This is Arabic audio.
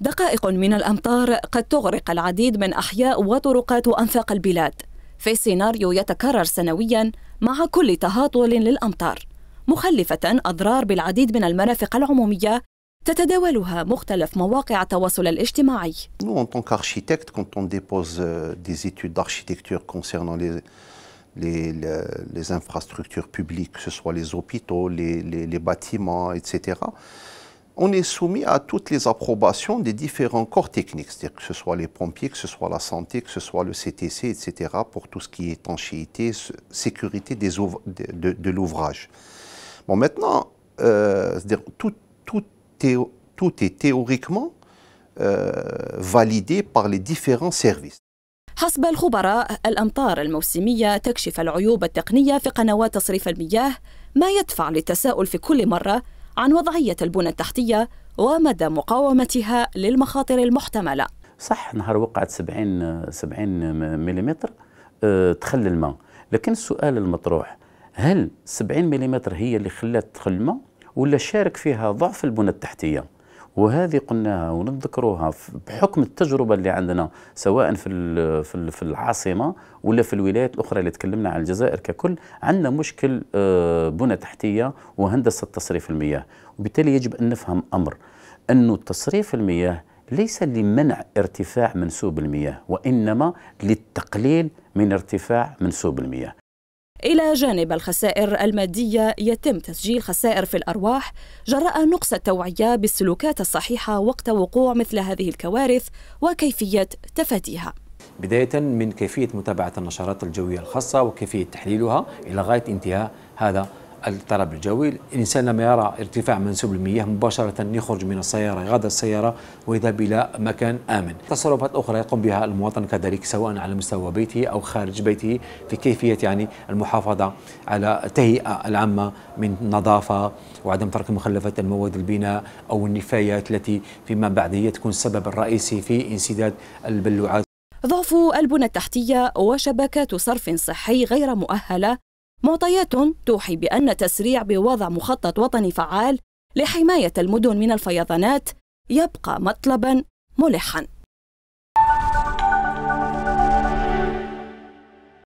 دقائق من الأمطار قد تغرق العديد من أحياء وطرقات وأنفاق البلاد في سيناريو يتكرر سنويا مع كل تهاطل للأمطار مخلفة أضرار بالعديد من المرافق العمومية تتداولها مختلف مواقع التواصل الاجتماعي. Nous, en tant qu'architectes, quand on dépose euh, des études d'architecture concernant les, les, les infrastructures publiques, que ce soit les hôpitaux, les, les, les bâtiments, etc., on est soumis à toutes les approbations des différents corps techniques, cest dire que ce soit les pompiers, que ce soit la santé, que ce soit le CTC, etc., pour tout ce qui est étanchéité, sécurité des de, l'ouvrage. Bon, maintenant, euh, tout, tout, tout est théoriquement euh, validé par les différents services. عن وضعية البنى التحتية ومدى مقاومتها للمخاطر المحتملة صح نهار وقعت 70 70 ملم تخلى الماء لكن السؤال المطروح هل 70 ملم هي اللي خلات تخلى الماء ولا شارك فيها ضعف البنى التحتيه وهذه قلناها ونذكروها بحكم التجربه اللي عندنا سواء في في العاصمه ولا في الولايات الاخرى اللي تكلمنا عن الجزائر ككل عندنا مشكل آه، بنى تحتيه وهندسه تصريف المياه وبالتالي يجب ان نفهم امر انه تصريف المياه ليس لمنع ارتفاع منسوب المياه وانما للتقليل من ارتفاع منسوب المياه إلى جانب الخسائر المادية يتم تسجيل خسائر في الأرواح جراء نقص التوعية بالسلوكات الصحيحة وقت وقوع مثل هذه الكوارث وكيفية تفاديها بداية من كيفية متابعة النشرات الجوية الخاصة وكيفية تحليلها إلى غاية انتهاء هذا الطلب الجوي الإنسان لما يرى ارتفاع منسوب المياه مباشرة يخرج من السيارة يغادر السيارة ويذهب إلى مكان آمن تصرفات أخرى يقوم بها المواطن كذلك سواء على مستوى بيته أو خارج بيته في كيفية يعني المحافظة على التهيئة العامة من نظافة وعدم ترك مخلفات المواد البناء أو النفايات التي فيما بعد هي تكون السبب الرئيسي في انسداد البلوعات ضعف البنى التحتية وشبكات صرف صحي غير مؤهلة معطيات توحي بأن التسريع بوضع مخطط وطني فعال لحماية المدن من الفيضانات يبقى مطلبا ملحا